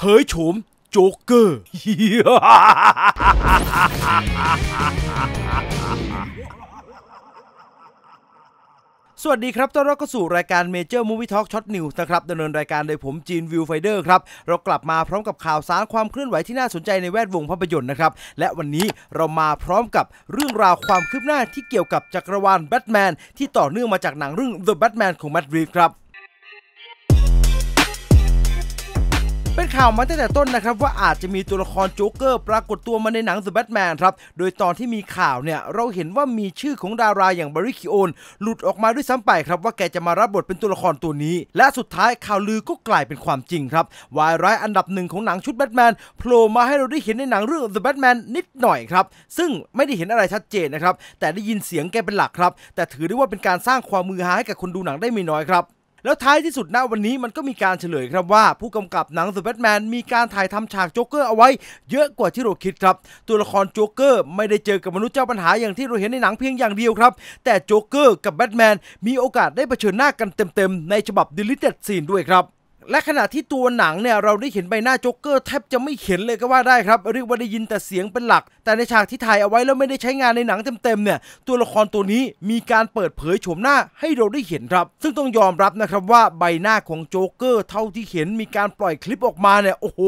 เผยโฉมโจ๊กเกอร์ สวัสดีครับ ต้อนรับเข้าสู่รายการเมเจอร์มูว e t a อ k ช็อตนิวส์นะครับดำเนินรายการโดยผม จีนวิวไฟเดอร์ครับ เรากลับมาพร้อมกับข่าวสารความเคลื่อนไหวที่น่าสนใจในแวดวงภาพยนตร์นะครับ และวันนี้เรามาพร้อมกับเรื่องราวความคืบหน้าที่เกี่ยวกับ จักรวาลแบทแมนที่ต่อเนื่องมาจากหนังเรื่อง The Batman ของแมดรีฟครับเป็นข่าวมาตั้งแต่ต้นนะครับว่าอาจจะมีตัวละครโจ๊กเกอร์ ปรากฏตัวมาในหนังเดอะแบทแมนครับโดยตอนที่มีข่าวเนี่ยเราเห็นว่ามีชื่อของดาราอย่างบริคิโอนหลุดออกมาด้วยซ้ำไปครับว่าแกจะมารับบทเป็นตัวละครตัวนี้ และสุดท้ายข่าวลือก็กลายเป็นความจริงครับวายร้ายอันดับหนึ่งของหนังชุดแบทแมนโผล่มาให้เราได้เห็นในหนังเรื่องดอะแบทแมนนิดหน่อยครับซึ่งไม่ได้เห็นอะไรชัดเจนนะครับแต่ได้ยินเสียงแกเป็นหลักครับแต่ถือได้ว่าเป็นการสร้างความมือหาให้กับคนดูหนังได้ไม่น้อยครับแล้วท้ายที่สุดนะวันนี้มันก็มีการเฉลยครับว่าผู้กำกับหนังสุดแบทแมนมีการถ่ายทำฉากโจ๊กเกอร์เอาไว้เยอะกว่าที่เราคิดครับ ตัวละครโจ๊กเกอร์ไม่ได้เจอกับมนุษย์เจ้าปัญหาอย่างที่เราเห็นในหนังเพียงอย่างเดียวครับ แต่โจ๊กเกอร์กับแบทแมนมีโอกาสได้เผชิญหน้ากันเต็มๆ ในฉบับดิลิเต็ดซีนด้วยครับและขณะที่ตัวหนังเนี่ย เราได้เห็นใบหน้าโจ๊กเกอร์แทบจะไม่เห็นเลยก็ว่าได้ครับเรียกว่าได้ยินแต่เสียงเป็นหลัก แต่ในฉากที่ถ่ายเอาไว้แล้วไม่ได้ใช้งานในหนังเต็มๆเนี่ยตัวละครตัวนี้มีการเปิดเผยโฉมหน้าให้เราได้เห็นครับ ซึ่งต้องยอมรับนะครับว่าใบหน้าของโจ๊กเกอร์เท่าที่เห็นมีการปล่อยคลิปออกมาเนี่ยโอ้โห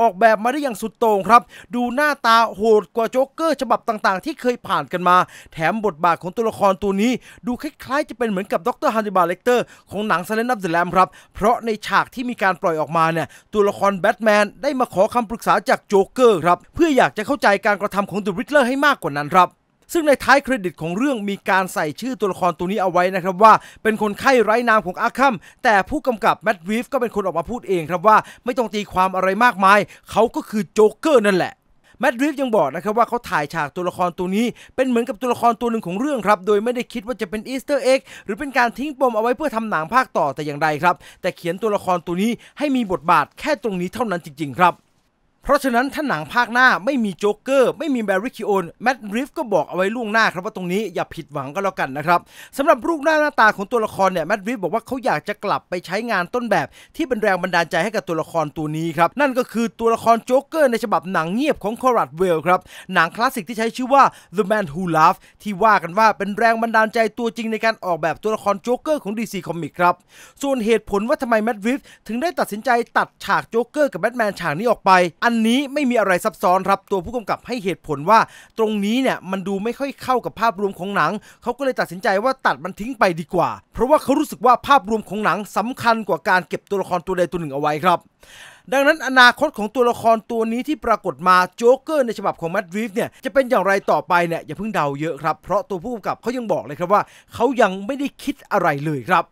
ออกแบบมาได้อย่างสุดโต่งครับ ดูหน้าตาโหดกว่าโจ๊กเกอร์ฉบับต่างๆ ที่เคยผ่านกันมา แถมบทบาทของตัวละครตัวนี้ดูคล้ายๆ จะเป็นเหมือนกับดรฮันนิบาเลกเตอร์ของหนังเซเลนับเดแลมครับเพราะในฉากที่มีการปล่อยออกมาเนี่ย ตัวละครแบทแมนได้มาขอคำปรึกษาจากโจ๊กเกอร์ครับ เพื่ออยากจะเข้าใจการกระทำของเดอะริทเลอร์ให้มากกว่านั้นครับ ซึ่งในท้ายเครดิตของเรื่องมีการใส่ชื่อตัวละครตัวนี้เอาไว้นะครับว่า เป็นคนไข้ไร้นามของอาคัมแต่ผู้กำกับแมดวิฟก็เป็นคนออกมาพูดเองครับว่าไม่ต้องตีความอะไรมากมาย เขาก็คือโจ๊กเกอร์นั่นแหละแมดริฟยังบอกนะครับว่าเขาถ่ายฉากตัวละครตัวนี้ เป็นเหมือนกับตัวละครตัวหนึ่งของเรื่องครับ โดยไม่ได้คิดว่าจะเป็นอีสเตอร์เอ็กหรือเป็นการทิ้งปมเอาไว้เพื่อทำหนังภาคต่อแต่อย่างใดครับ แต่เขียนตัวละครตัวนี้ให้มีบทบาทแค่ตรงนี้เท่านั้นจริงๆครับเพราะฉะนั้นถ้าหนังภาคหน้าไม่มีโจ๊กเกอร์ไม่มีแบริคิโอนแมดริฟก็บอกเอาไว้ล่วงหน้าครับว่าตรงนี้อย่าผิดหวังก็แล้วกันนะครับสำหรับรูปหน้าหน้าตาของตัวละครเนี่ยแมดริฟบอกว่าเขาอยากจะกลับไปใช้งานต้นแบบที่เป็นแรงบันดาลใจให้กับตัวละครตัวนี้ครับ นั่นก็คือตัวละครโจ๊กเกอร์ในฉบับหนังเงียบของคอรัตเวลครับหนังคลาสสิกที่ใช้ชื่อว่า The Man Who Laughs ที่ว่ากันว่าเป็นแรงบันดาลใจตัวจริงในการออกแบบตัวละครโจ๊กเกอร์ของ DC Comics ครับส่วนเหตุผลว่าทำไมแมดริฟถึงได้ตัดสินใจตัดฉากโจ๊กเกอร์กับแบทแมนฉากนี้ออกไปอันนี้ไม่มีอะไรซับซ้อนครับตัวผู้กำกับให้เหตุผลว่า ตรงนี้เนี่ยมันดูไม่ค่อยเข้ากับภาพรวมของหนัง เขาก็เลยตัดสินใจว่าตัดมันทิ้งไปดีกว่า เพราะว่าเขารู้สึกว่าภาพรวมของหนังสำคัญกว่าการเก็บตัวละครตัวใดตัวหนึ่งเอาไว้ครับ ดังนั้นอนาคตของตัวละครตัวนี้ที่ปรากฏมา โจ๊กเกอร์ในฉบับของแมดริฟเนี่ยจะเป็นอย่างไรต่อไปเนี่ยอย่าเพิ่งเดาเยอะครับเพราะตัวผู้กำกับเขายังบอกเลยครับว่าเขายังไม่ได้คิดอะไรเลยครับ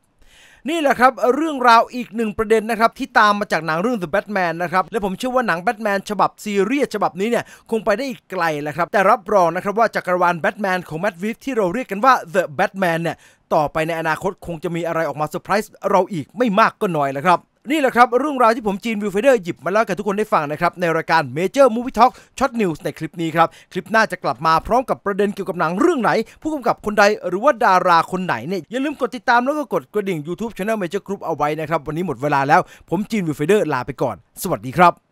นี่แหละครับ เรื่องราวอีกหนึ่งประเด็นนะครับที่ตามมาจากหนังเรื่อง The Batman นะครับและผมเชื่อว่าหนังแบทแมนฉบับซีรีส์ฉบับนี้เนี่ย คงไปได้อีกไกลแหละครับ แต่รับรองนะครับว่าจักรวาลแบทแมนของแมดวิฟที่เราเรียกกันว่า The Batman เนี่ยต่อไปในอนาคตคงจะมีอะไรออกมาเซอร์ไพรส์เราอีกไม่มากก็น้อยแหละครับนี่แหละครับ เรื่องราวที่ผมจีนวิวเฟเดอร์หยิบมาเล่ากับทุกคนได้ฟังนะครับ ในรายการ Major Movie Talk ช็อตนิวส์ในคลิปนี้ครับ คลิปหน้าจะกลับมาพร้อมกับประเด็นเกี่ยวกับหนังเรื่องไหน ผู้กำกับคนใด หรือว่าดาราคนไหนเนี่ยอย่าลืมกดติดตามแล้วก็กดกระดิ่ง YouTube Channel Major Group เอาไว้นะครับ วันนี้หมดเวลาแล้ว ผมจีนวิวเฟเดอร์ลาไปก่อน สวัสดีครับ